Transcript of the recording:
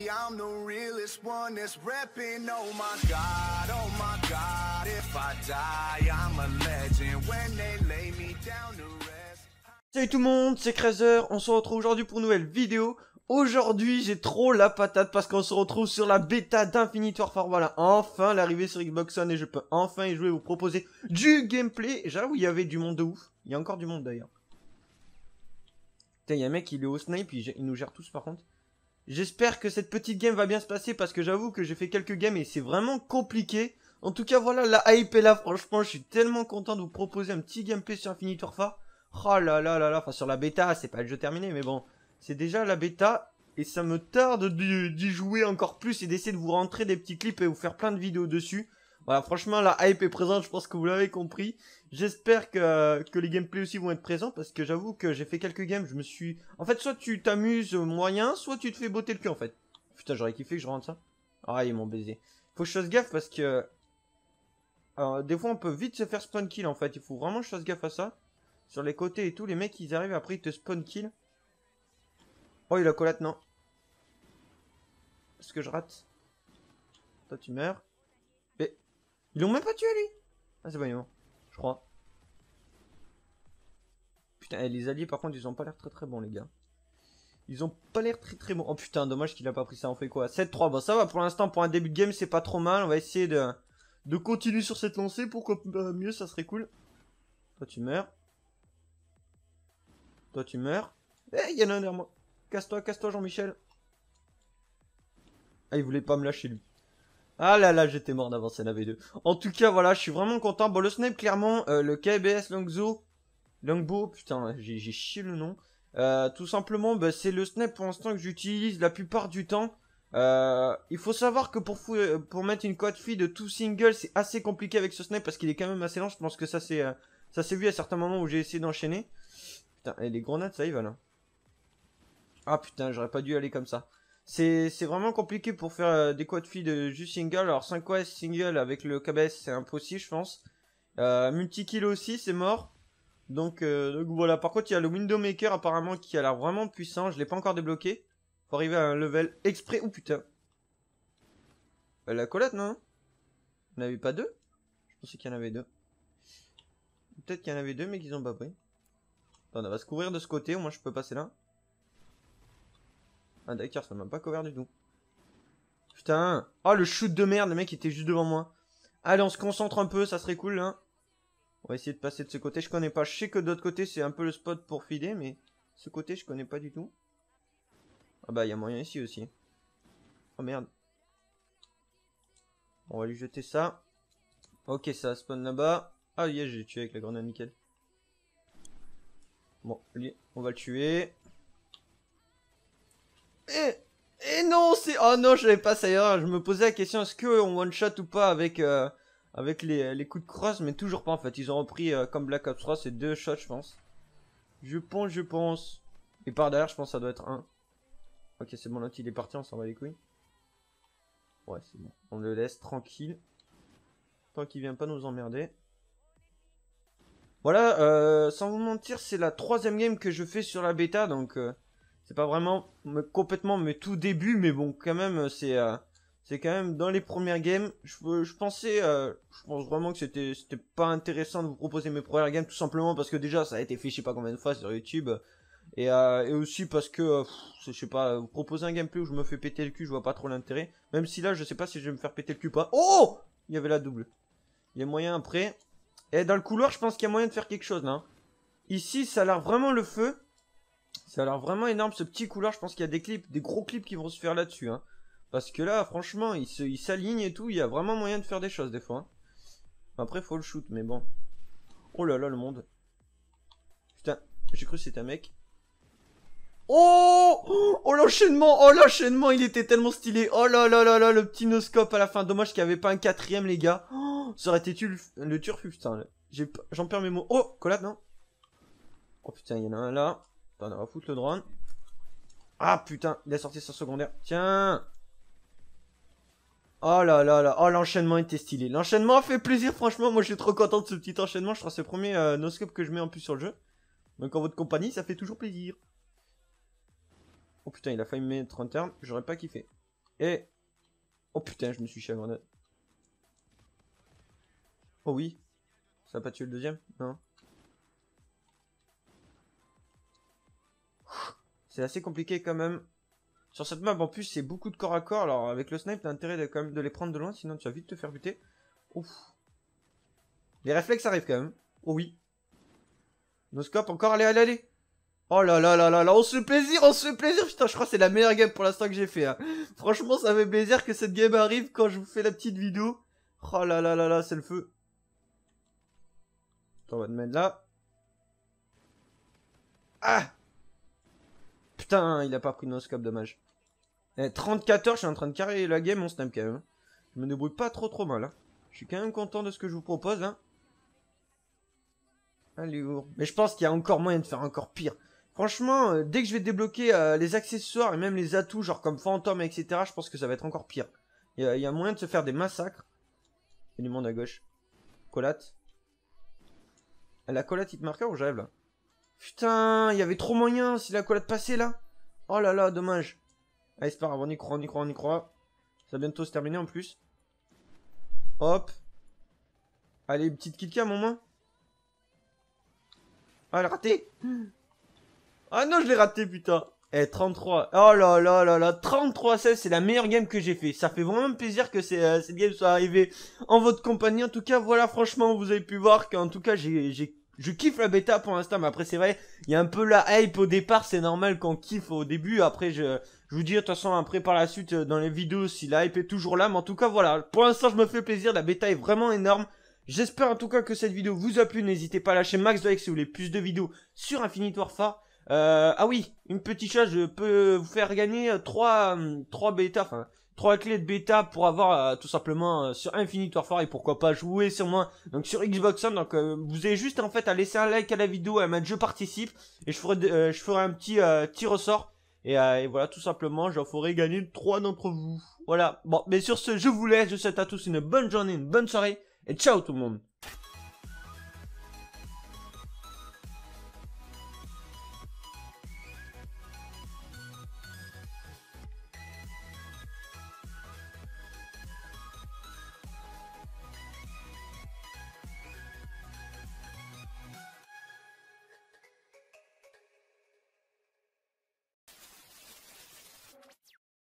I'm oh oh my god, If I die, I'm a legend when they lay me down to rest Salut tout le monde, c'est Crazer, on se retrouve aujourd'hui pour une nouvelle vidéo Aujourd'hui, j'ai trop la patate parce qu'on se retrouve sur la bêta d'Infinite Warfare, voilà Enfin, l'arrivée sur Xbox One et je peux enfin y jouer, vous proposer du gameplay J'avoue, il y avait du monde de ouf, il y a encore du monde d'ailleurs Putain, il y a un mec, il est au snipe, il nous gère tous par contre J'espère que cette petite game va bien se passer parce que j'avoue que j'ai fait quelques games et c'est vraiment compliqué. En tout cas, voilà, la hype est là, franchement, je suis tellement content de vous proposer un petit gameplay sur Infinity Warfare. Oh là là là là, enfin sur la bêta, c'est pas le jeu terminé, mais bon, c'est déjà la bêta et ça me tarde d'y jouer encore plus et d'essayer de vous rentrer des petits clips et vous faire plein de vidéos dessus. Voilà, franchement, la hype est présente, je pense que vous l'avez compris. J'espère que, que les gameplays aussi vont être présents, parce que j'avoue que j'ai fait quelques games, je me suis... En fait, soit tu t'amuses moyen, soit tu te fais botter le cul, en fait. Putain, j'aurais kiffé que je rentre ça. Ah, ils m'ont baisé. Faut que je fasse gaffe, parce que... Alors, euh, des fois, on peut vite se faire spawn kill, en fait. Il faut vraiment que je fasse gaffe à ça. Sur les côtés et tout, les mecs, ils arrivent, après, ils te spawn kill. Oh, il a collate, non. Est-ce que je rate Toi, tu meurs. Ils l'ont même pas tué, lui Ah, c'est pas mort, je crois. Putain, eh, les alliés, par contre, ils ont pas l'air très très bons, les gars. Ils ont pas l'air très très bons. Oh putain, dommage qu'il a pas pris ça. On fait quoi 7-3, bon, ça va pour l'instant. Pour un début de game, c'est pas trop mal. On va essayer de, de continuer sur cette lancée. Pour que euh, mieux, ça serait cool. Toi, tu meurs. Toi, tu meurs. Eh, il y a un derrière moi. Casse-toi, casse-toi, Jean-Michel. Ah, il voulait pas me lâcher, lui. Ah là là, j'étais mort d'avancer la V2. En tout cas, voilà, je suis vraiment content. Bon, le snipe, clairement, euh, le KBS Longzo, Longbo, putain, j'ai chié le nom. Euh, tout simplement, bah, c'est le snipe pour l'instant que j'utilise la plupart du temps. Euh, il faut savoir que pour, pour mettre une quad fille de tout single, c'est assez compliqué avec ce snipe parce qu'il est quand même assez lent. Je pense que ça c'est ça s'est vu à certains moments où j'ai essayé d'enchaîner. Putain, et les grenades, ça y va là. Ah putain, j'aurais pas dû aller comme ça c'est vraiment compliqué pour faire euh, des quad filles de juste single. Alors 5 quad single avec le KBS c'est impossible je pense. Euh, multi-kill aussi c'est mort. Donc, euh, donc, voilà, par contre il y a le Window Maker apparemment qui a l'air vraiment puissant, je l'ai pas encore débloqué. Faut arriver à un level exprès, ou oh, putain. Euh, la Colette non Il n'y en avait pas deux Je pensais qu'il y en avait deux. Peut-être qu'il y en avait deux mais qu'ils ont pas pris. on va se couvrir de ce côté, au moins je peux passer là. Ah d'accord, ça m'a pas couvert du tout. Putain. Oh, le shoot de merde, le mec était juste devant moi. Allez, on se concentre un peu, ça serait cool, hein. On va essayer de passer de ce côté. Je connais pas. Je sais que de l'autre côté, c'est un peu le spot pour filer, mais ce côté, je connais pas du tout. Ah bah, il y a moyen ici aussi. Oh merde. On va lui jeter ça. Ok, ça spawn là-bas. Ah, je j'ai tué avec la grenade, nickel. Bon, on va le tuer. Et, eh, eh non, c'est... Oh non, j'avais pas ça erreur. Je me posais la question, est-ce qu'on one-shot ou pas avec, euh, avec les, les, coups de cross, Mais toujours pas, en fait. Ils ont repris, euh, comme Black Ops 3, c'est deux shots, je pense. Je pense, je pense. Et par derrière, je pense ça doit être un. Ok, c'est bon, l'autre, il est parti, on s'en va les couilles. Ouais, c'est bon. On le laisse tranquille. Tant qu'il vient pas nous emmerder. Voilà, euh, sans vous mentir, c'est la troisième game que je fais sur la bêta, donc c'est pas vraiment mais complètement mais tout début mais bon quand même c'est euh, c'est quand même dans les premières games je, je pensais euh, je pense vraiment que c'était c'était pas intéressant de vous proposer mes premières games tout simplement parce que déjà ça a été fait je sais pas combien de fois sur YouTube et, euh, aussi parce que je sais pas vous proposer un gameplay où je me fais péter le cul je vois pas trop l'intérêt même si là je sais pas si je vais me faire péter le cul ou pas oh il y avait la double il y a moyen après et dans le couloir je pense qu'il y a moyen de faire quelque chose là hein. ici ça a l'air vraiment le feu c'est alors vraiment énorme ce petit couloir. Je pense qu'il y a des clips, des gros clips qui vont se faire là-dessus. Hein. Parce que là, franchement, il s'aligne et tout. Il y a vraiment moyen de faire des choses des fois. Hein. Après, faut le shoot, mais bon. Oh là là, le monde. Putain, j'ai cru que c'était un mec. Oh Oh l'enchaînement Oh l'enchaînement Il était tellement stylé Oh là là là là Le petit noscope à la fin Dommage qu'il n'y avait pas un quatrième les gars oh, Ça aurait été tu le, le turfu putain J'en perds mes mots Oh Collade non Oh putain il y en a un là on va foutre le drone. Ah putain, il a sorti son secondaire. Tiens Oh là là là, oh l'enchaînement était stylé. L'enchaînement fait plaisir, franchement, moi je suis trop content de ce petit enchaînement. Je crois que c'est le premier euh, noscope que je mets en plus sur le jeu. Donc en votre compagnie, ça fait toujours plaisir. Oh putain, il a failli me mettre en terme, j'aurais pas kiffé. Et... Oh putain, je me suis chié Oh oui. Ça a pas tué le deuxième Non C'est assez compliqué quand même. Sur cette map, en plus, c'est beaucoup de corps à corps. Alors, avec le snipe, t'as intérêt de, quand même de les prendre de loin, sinon tu vas vite te faire buter. Ouf. Les réflexes arrivent quand même. Oh oui. Nos scopes, encore, allez, allez, allez. Oh là là là là là, on se plaisir, on se plaisir. Putain, je crois que c'est la meilleure game pour l'instant que j'ai fait. Hein. Franchement, ça fait plaisir que cette game arrive quand je vous fais la petite vidéo. Oh là là là là, c'est le feu. on va te mettre là. Ah putain, hein, il a pas pris de scopes dommage. 34 eh, heures, je suis en train de carrer la game mon snap quand hein. même. Je me débrouille pas trop trop mal. Hein. Je suis quand même content de ce que je vous propose. Hein. Allez, oh. Mais je pense qu'il y a encore moyen de faire encore pire. Franchement, euh, dès que je vais débloquer euh, les accessoires et même les atouts, genre comme fantôme, etc., je pense que ça va être encore pire. Il y, a moyen de se faire des massacres. Il y a du monde à gauche. Colate. La colate te marqueur ou j'arrive là Putain, il y avait trop moyen si la de passait là. Oh là là, dommage. Allez, c'est pas grave, on y croit, on y croit, on y croit. Ça va bientôt se terminer en plus. Hop. Allez, petite kitcam au moins. Ah, elle a raté. Ah non, je l'ai raté, putain. Eh, 33. Oh là là là là. 33-16, c'est la meilleure game que j'ai fait. Ça fait vraiment plaisir que euh, cette game soit arrivée en votre compagnie. En tout cas, voilà, franchement, vous avez pu voir qu'en tout cas, j'ai je kiffe la bêta pour l'instant, mais après c'est vrai, il y a un peu la hype au départ, c'est normal qu'on kiffe au début. Après, je, je vous dis, de toute façon, après par la suite, euh, dans les vidéos, si la hype est toujours là. Mais en tout cas, voilà, pour l'instant, je me fais plaisir, la bêta est vraiment énorme. J'espère en tout cas que cette vidéo vous a plu. N'hésitez pas à lâcher max de likes si vous voulez plus de vidéos sur Infinite Warfare. Euh, ah oui, une petite chose, je peux vous faire gagner 3, 3 bêta, enfin trois clés de bêta pour avoir euh, tout simplement euh, sur Infinite Warfare et pourquoi pas jouer sur moi donc sur Xbox One donc euh, vous avez juste en fait à laisser un like à la vidéo et à mettre je participe et je ferai je ferai un petit petit ressort et, et, voilà tout simplement j'en ferai gagner trois d'entre vous voilà bon mais sur ce je vous laisse je souhaite à tous une bonne journée une bonne soirée et ciao tout le monde